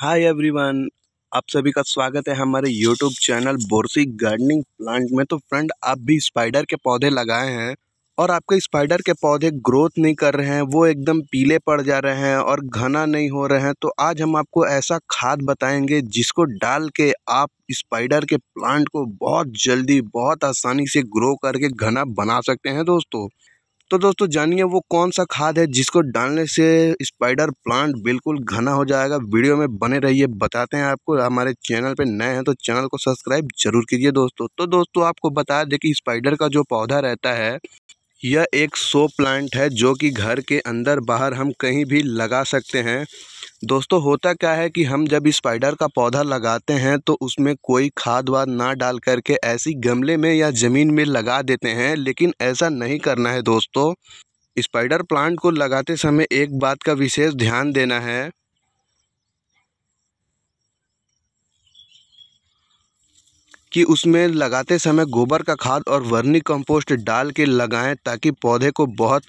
hi everyone आप सभी का स्वागत है हमारे यूट्यूब चैनल बोरसी गार्डनिंग प्लांट में तो फ्रेंड आप भी स्पाइडर के पौधे लगाए हैं और आपके स्पाइडर के पौधे ग्रोथ नहीं कर रहे हैं वो एकदम पीले पड़ जा रहे हैं और घना नहीं हो रहे हैं तो आज हम आपको ऐसा खाद बताएंगे जिसको डाल के आप स्पाइडर के प्लांट को बहुत जल्दी बहुत आसानी से ग्रो करके घना बना सकते हैं दोस्तों तो दोस्तों जानिए वो कौन सा खाद है जिसको डालने से स्पाइडर प्लांट बिल्कुल घना हो जाएगा वीडियो में बने रहिए है, बताते हैं आपको हमारे चैनल पे नए हैं तो चैनल को सब्सक्राइब जरूर कीजिए दोस्तों तो दोस्तों आपको बता दें कि स्पाइडर का जो पौधा रहता है यह एक सो प्लांट है जो कि घर के अंदर बाहर हम कहीं भी लगा सकते हैं दोस्तों होता क्या है कि हम जब स्पाइडर का पौधा लगाते हैं तो उसमें कोई खाद वाद ना डाल करके ऐसी गमले में या ज़मीन में लगा देते हैं लेकिन ऐसा नहीं करना है दोस्तों स्पाइडर प्लांट को लगाते समय एक बात का विशेष ध्यान देना है कि उसमें लगाते समय गोबर का खाद और वर्नी कंपोस्ट डाल के लगाएं ताकि पौधे को बहुत